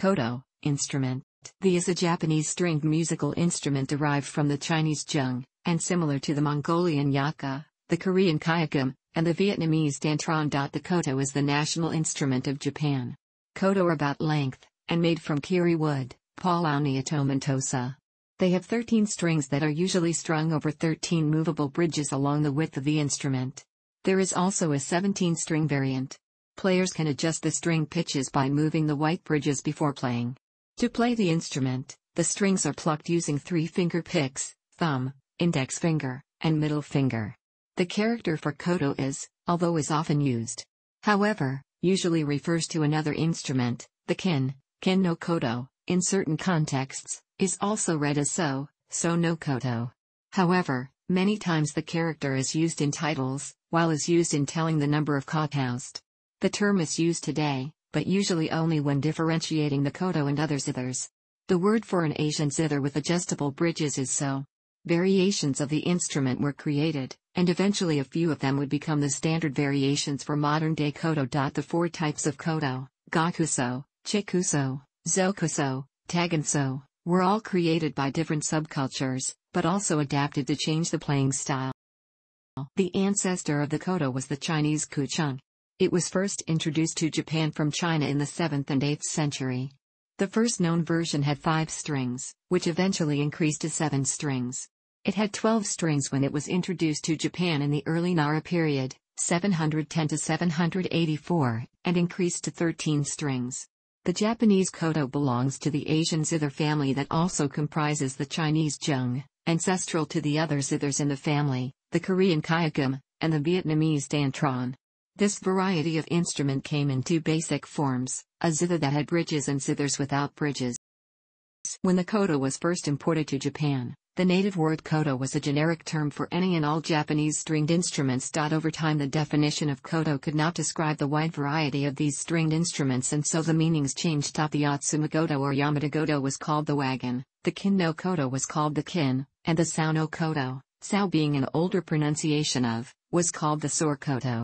Koto, instrument. The is a Japanese stringed musical instrument derived from the Chinese jung, and similar to the Mongolian yaka, the Korean kayakum, and the Vietnamese dantron. The koto is the national instrument of Japan. Koto are about length, and made from kiri wood, paulownia tomentosa. They have 13 strings that are usually strung over 13 movable bridges along the width of the instrument. There is also a 17 string variant. Players can adjust the string pitches by moving the white bridges before playing. To play the instrument, the strings are plucked using three finger picks, thumb, index finger, and middle finger. The character for koto is, although is often used. However, usually refers to another instrument, the kin, kin no koto, in certain contexts, is also read as so, so no koto. However, many times the character is used in titles, while is used in telling the number of kotoust. The term is used today, but usually only when differentiating the Koto and other zithers. The word for an Asian zither with adjustable bridges is so. Variations of the instrument were created, and eventually a few of them would become the standard variations for modern-day koto. The four types of koto, gakuso, chikuso, zokuso, taganso, were all created by different subcultures, but also adapted to change the playing style. The ancestor of the koto was the Chinese kuchung, it was first introduced to Japan from China in the 7th and 8th century. The first known version had five strings, which eventually increased to seven strings. It had 12 strings when it was introduced to Japan in the early Nara period, 710 to 784, and increased to 13 strings. The Japanese koto belongs to the Asian zither family that also comprises the Chinese zheng, ancestral to the other zithers in the family, the Korean kyagum, and the Vietnamese dantron. This variety of instrument came in two basic forms, a zither that had bridges and zithers without bridges. When the koto was first imported to Japan, the native word koto was a generic term for any and all Japanese stringed instruments. Over time, the definition of koto could not describe the wide variety of these stringed instruments, and so the meanings changed. The Goto or Goto was called the wagon, the kin no koto was called the kin, and the sao no koto, sao being an older pronunciation of, was called the sor koto.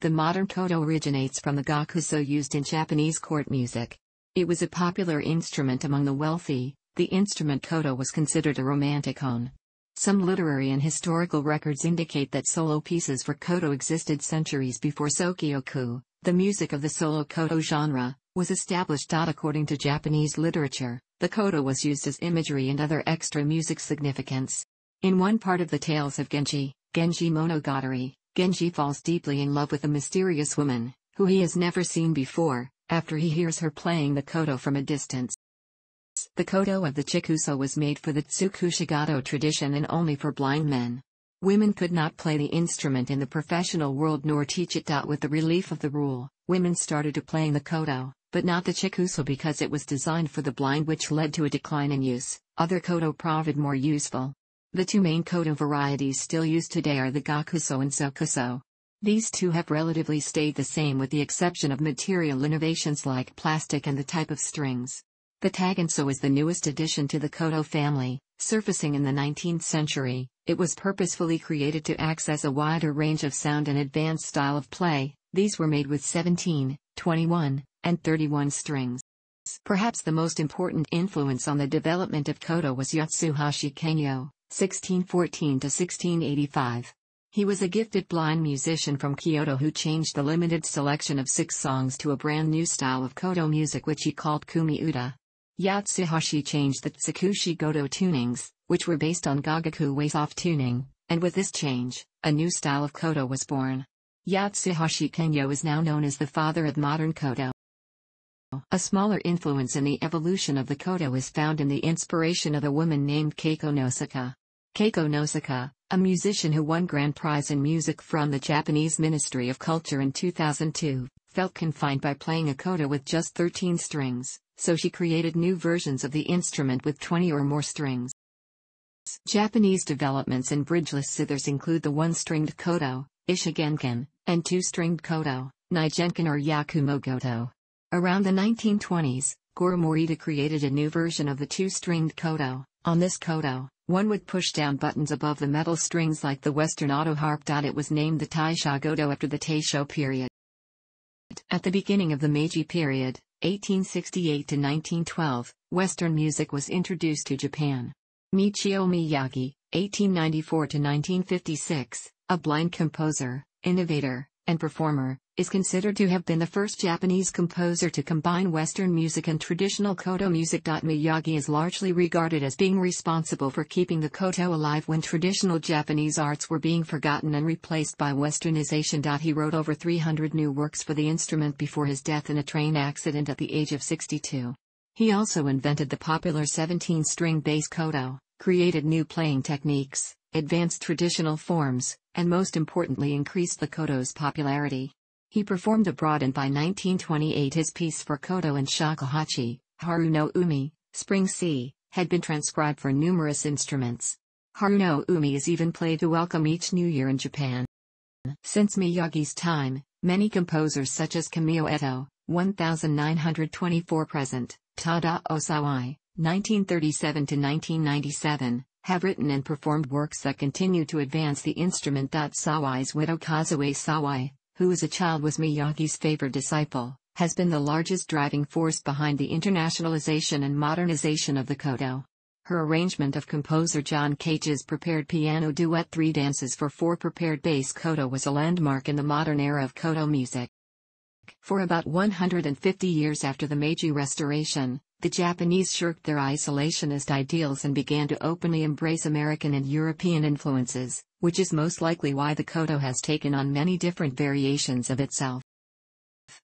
The modern koto originates from the gakuso used in Japanese court music. It was a popular instrument among the wealthy, the instrument koto was considered a romantic one. Some literary and historical records indicate that solo pieces for koto existed centuries before Sokyoku, the music of the solo koto genre, was established. According to Japanese literature, the koto was used as imagery and other extra music significance. In one part of the Tales of Genji, Genji Monogatari, Genji falls deeply in love with a mysterious woman, who he has never seen before, after he hears her playing the koto from a distance. The koto of the chikuso was made for the tsukushigato tradition and only for blind men. Women could not play the instrument in the professional world nor teach it. With the relief of the rule, women started to playing the koto, but not the chikuso because it was designed for the blind which led to a decline in use, other koto proved more useful. The two main Kodo varieties still used today are the Gakuso and Sokuso. These two have relatively stayed the same with the exception of material innovations like plastic and the type of strings. The Taganso is the newest addition to the Kodo family, surfacing in the 19th century. It was purposefully created to access a wider range of sound and advanced style of play. These were made with 17, 21, and 31 strings. Perhaps the most important influence on the development of Kodo was Yatsuhashi Kenyo. 1614 to 1685. He was a gifted blind musician from Kyoto who changed the limited selection of six songs to a brand new style of koto music which he called kumi Uda. Yatsuhashi changed the Tsukushi Goto tunings, which were based on Gagaku ways off tuning, and with this change, a new style of koto was born. Yatsuhashi Kenyo is now known as the father of modern koto. A smaller influence in the evolution of the koto is found in the inspiration of a woman named Keiko Nosaka. Keiko Nosaka, a musician who won Grand Prize in Music from the Japanese Ministry of Culture in 2002, felt confined by playing a koto with just 13 strings, so she created new versions of the instrument with 20 or more strings. Japanese developments in bridgeless zithers include the one-stringed koto, ishigenkan, and two-stringed koto, naigenkan or yakumogoto. Around the 1920s, Guru Morita created a new version of the two-stringed koto. On this koto, one would push down buttons above the metal strings like the Western auto harp. It was named the Taisha Godo after the Taisho period. At the beginning of the Meiji period, 1868 to 1912, Western music was introduced to Japan. Michio Miyagi, 1894 to 1956, a blind composer, innovator, and performer, is considered to have been the first Japanese composer to combine Western music and traditional koto music. Miyagi is largely regarded as being responsible for keeping the koto alive when traditional Japanese arts were being forgotten and replaced by westernization. He wrote over 300 new works for the instrument before his death in a train accident at the age of 62. He also invented the popular 17 string bass koto, created new playing techniques, advanced traditional forms, and most importantly increased the koto's popularity. He performed abroad and by 1928 his piece for koto and shakuhachi, Haruno Umi, Spring Sea, had been transcribed for numerous instruments. Haruno Umi is even played to welcome each new year in Japan. Since Miyagi's time, many composers such as Kamio Eto, 1924 present, Tada Osawai, 1937 to 1997, have written and performed works that continue to advance the instrument. Sawai's widow Kazue Sawai, who as a child was Miyagi's favorite disciple, has been the largest driving force behind the internationalization and modernization of the koto. Her arrangement of composer John Cage's prepared piano duet Three Dances for Four Prepared Bass Koto was a landmark in the modern era of koto music. For about 150 years after the Meiji Restoration, the Japanese shirked their isolationist ideals and began to openly embrace American and European influences, which is most likely why the koto has taken on many different variations of itself.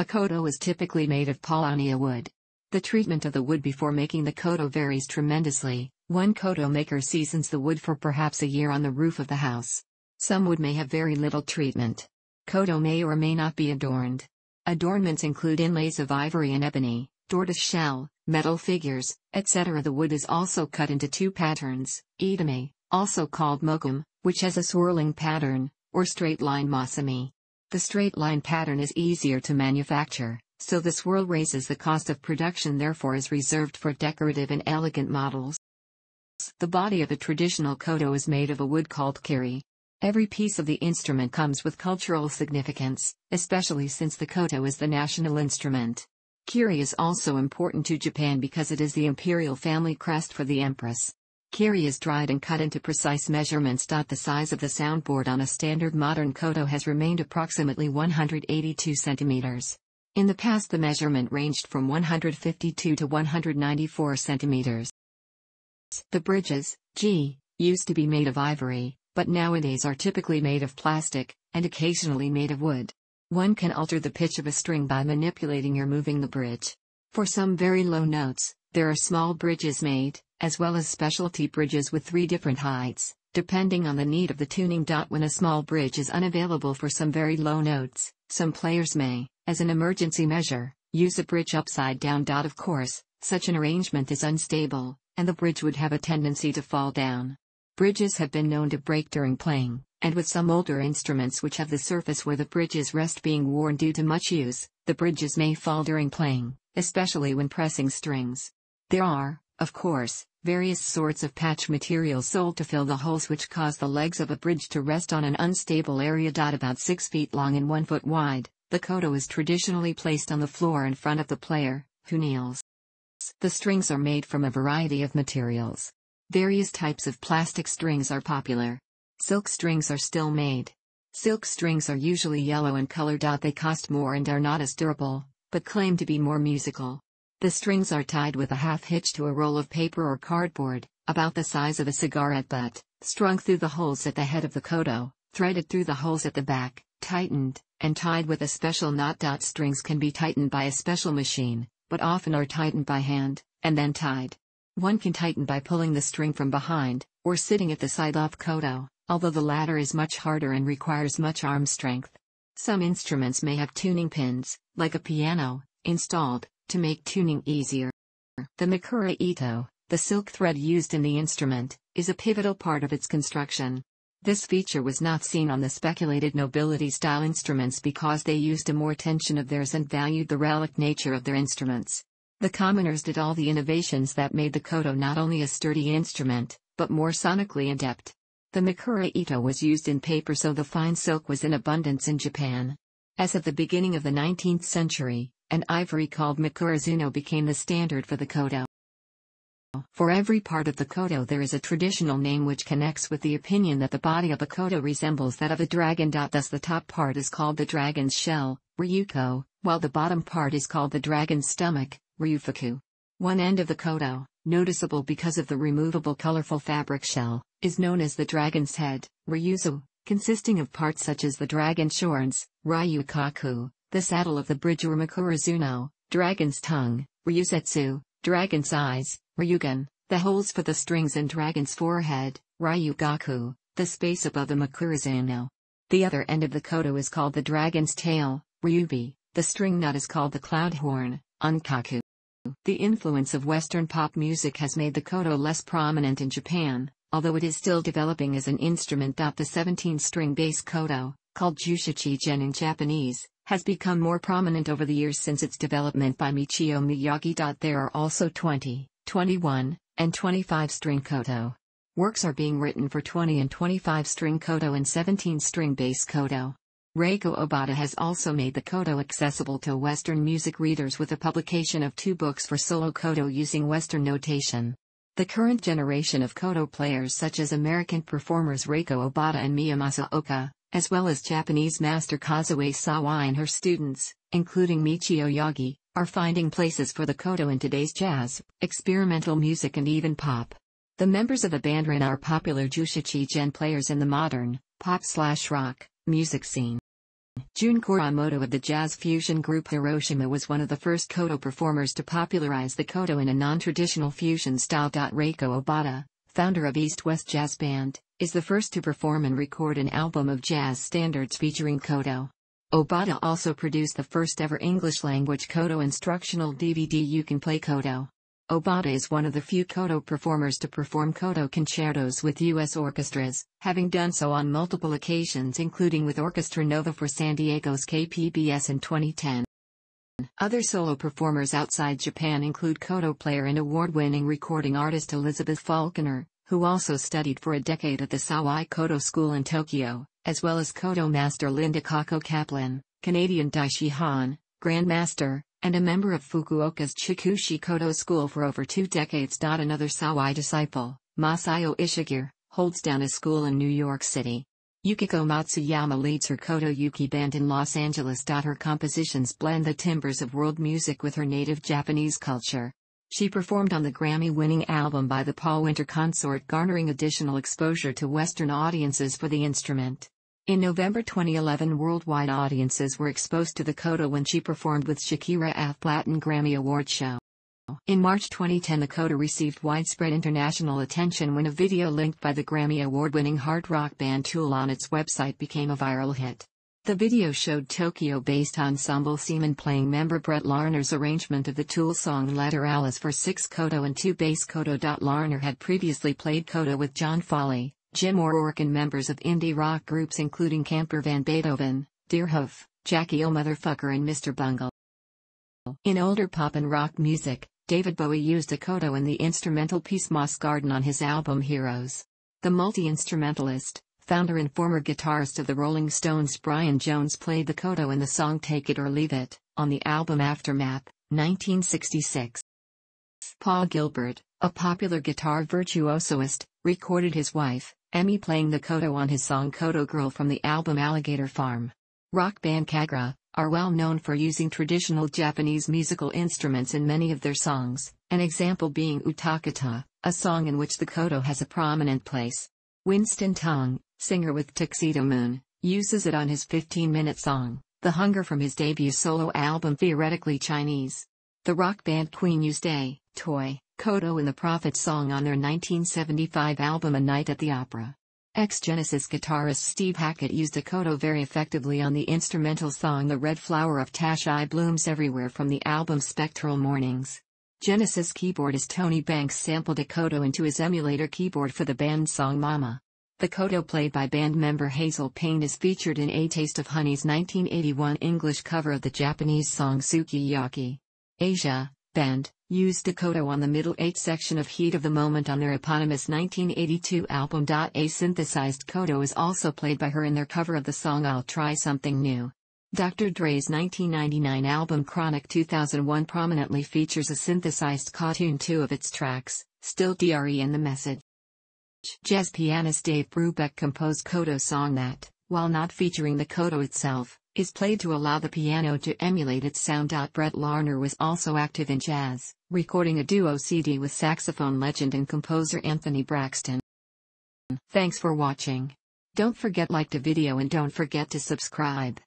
A koto is typically made of paulownia wood. The treatment of the wood before making the koto varies tremendously. One koto maker seasons the wood for perhaps a year on the roof of the house. Some wood may have very little treatment. Koto may or may not be adorned. Adornments include inlays of ivory and ebony, tortoise shell, metal figures, etc. The wood is also cut into two patterns, edame, also called mokum, which has a swirling pattern, or straight line masami. The straight line pattern is easier to manufacture, so the swirl raises the cost of production therefore is reserved for decorative and elegant models. The body of a traditional koto is made of a wood called kiri. Every piece of the instrument comes with cultural significance, especially since the koto is the national instrument. Kiri is also important to Japan because it is the imperial family crest for the empress. Kiri is dried and cut into precise measurements. The size of the soundboard on a standard modern koto has remained approximately 182 centimeters. In the past the measurement ranged from 152 to 194 centimeters. The bridges, G, used to be made of ivory, but nowadays are typically made of plastic, and occasionally made of wood. One can alter the pitch of a string by manipulating or moving the bridge. For some very low notes, there are small bridges made, as well as specialty bridges with three different heights, depending on the need of the tuning. When a small bridge is unavailable for some very low notes, some players may, as an emergency measure, use a bridge upside down. Of course, such an arrangement is unstable, and the bridge would have a tendency to fall down. Bridges have been known to break during playing and with some older instruments which have the surface where the bridges rest being worn due to much use, the bridges may fall during playing, especially when pressing strings. There are, of course, various sorts of patch material sold to fill the holes which cause the legs of a bridge to rest on an unstable area. About 6 feet long and 1 foot wide, the koto is traditionally placed on the floor in front of the player, who kneels. The strings are made from a variety of materials. Various types of plastic strings are popular, Silk strings are still made. Silk strings are usually yellow in color. They cost more and are not as durable, but claim to be more musical. The strings are tied with a half hitch to a roll of paper or cardboard, about the size of a cigarette butt, strung through the holes at the head of the kodo, threaded through the holes at the back, tightened, and tied with a special knot. Strings can be tightened by a special machine, but often are tightened by hand, and then tied. One can tighten by pulling the string from behind, or sitting at the side of kodo, although the latter is much harder and requires much arm strength. Some instruments may have tuning pins, like a piano, installed, to make tuning easier. The Makura Ito, the silk thread used in the instrument, is a pivotal part of its construction. This feature was not seen on the speculated nobility-style instruments because they used a more tension of theirs and valued the relic nature of their instruments. The commoners did all the innovations that made the koto not only a sturdy instrument, but more sonically adept. The Mikura Ito was used in paper so the fine silk was in abundance in Japan. As of the beginning of the 19th century, an ivory called Mikurazuno became the standard for the Kodo. For every part of the Kodo there is a traditional name which connects with the opinion that the body of a Kodo resembles that of a dragon. Thus the top part is called the dragon's shell, Ryuko, while the bottom part is called the dragon's stomach, Ryufuku. One end of the Kodo, noticeable because of the removable colorful fabric shell, is known as the Dragon's Head, Ryuzu, consisting of parts such as the dragon's shorns, Ryukaku, the saddle of the bridge or Makurazuno, dragon's tongue, Ryusetsu, dragon's eyes, Ryugan, the holes for the strings and dragon's forehead, Ryugaku, the space above the Makurazuno. The other end of the koto is called the dragon's tail, Ryubi, the string nut is called the cloud horn, Unkaku. The influence of Western pop music has made the koto less prominent in Japan, although it is still developing as an instrument. The 17-string bass koto, called Jushichi Gen in Japanese, has become more prominent over the years since its development by Michio Miyagi. There are also 20, 21, and 25 string koto. Works are being written for 20 and 25 string koto and 17 string bass koto. Reiko Obata has also made the koto accessible to Western music readers with the publication of two books for solo koto using Western notation. The current generation of koto players such as American performers Reiko Obata and Miya Masaoka, as well as Japanese master Kazue Sawai and her students, including Michio Yagi, are finding places for the koto in today's jazz, experimental music and even pop. The members of the band Rin are popular Jushichi Gen players in the modern, pop-slash-rock, music scene. Jun Kuramoto of the jazz fusion group Hiroshima was one of the first koto performers to popularize the koto in a non-traditional fusion style. Reiko Obata, founder of East West Jazz Band, is the first to perform and record an album of jazz standards featuring koto. Obata also produced the first ever English language koto instructional DVD You Can Play Koto. Obata is one of the few koto performers to perform koto concertos with U.S. orchestras, having done so on multiple occasions including with Orchestra Nova for San Diego's KPBS in 2010. Other solo performers outside Japan include koto player and award-winning recording artist Elizabeth Falconer, who also studied for a decade at the Sawai Koto School in Tokyo, as well as koto master Linda Kako Kaplan, Canadian Daishi Han, Grandmaster, and a member of Fukuoka's Chikushi Koto School for over two decades. Another Sawai disciple, Masayo Ishigir, holds down a school in New York City. Yukiko Matsuyama leads her Koto Yuki band in Los Angeles. Her compositions blend the timbres of world music with her native Japanese culture. She performed on the Grammy winning album by the Paul Winter Consort, garnering additional exposure to Western audiences for the instrument. In November 2011 worldwide audiences were exposed to the coda when she performed with Shakira at Platin Grammy Award show. In March 2010 the coda received widespread international attention when a video linked by the Grammy Award-winning hard rock band Tool on its website became a viral hit. The video showed Tokyo-based ensemble Seaman playing member Brett Larner's arrangement of the Tool song Letter Alice for 6 koto and 2 bass koto. Larner had previously played koto with John Foley, Jim O'Rourke and members of indie rock groups including Camper Van Beethoven, Deerhoof, Jackie O Motherfucker and Mr. Bungle. In older pop and rock music, David Bowie used a koto in the instrumental piece Moss Garden on his album Heroes. The multi-instrumentalist, founder and former guitarist of the Rolling Stones Brian Jones played the koto in the song Take It or Leave It, on the album Aftermath, 1966. Paul Gilbert, a popular guitar virtuosoist, recorded his wife, Emmy playing the koto on his song Koto Girl from the album Alligator Farm. Rock band Kagura are well known for using traditional Japanese musical instruments in many of their songs, an example being Utakata, a song in which the koto has a prominent place. Winston Tong, singer with Tuxedo Moon, uses it on his 15-minute song, The Hunger from his debut solo album Theoretically Chinese. The rock band Queen used a toy Koto and the Prophet song on their 1975 album A Night at the Opera. Ex-Genesis guitarist Steve Hackett used a koto very effectively on the instrumental song The Red Flower of Tashi Blooms Everywhere from the album Spectral Mornings. Genesis keyboardist Tony Banks sampled a koto into his emulator keyboard for the band's song Mama. The koto played by band member Hazel Payne is featured in A Taste of Honey's 1981 English cover of the Japanese song Suki Yaki. Asia band, used Dakota on the middle eight section of Heat of the Moment on their eponymous 1982 album. A synthesized Kodo is also played by her in their cover of the song I'll Try Something New. Dr. Dre's 1999 album Chronic 2001 prominently features a synthesized Katoon two of its tracks, Still DRE and The Message. Jazz pianist Dave Brubeck composed Kodo song that, while not featuring the Kodo itself, is played to allow the piano to emulate its sound. Brett Larner was also active in jazz, recording a duo CD with saxophone legend and composer Anthony Braxton. Thanks for watching. Don't forget like the video and don't forget to subscribe.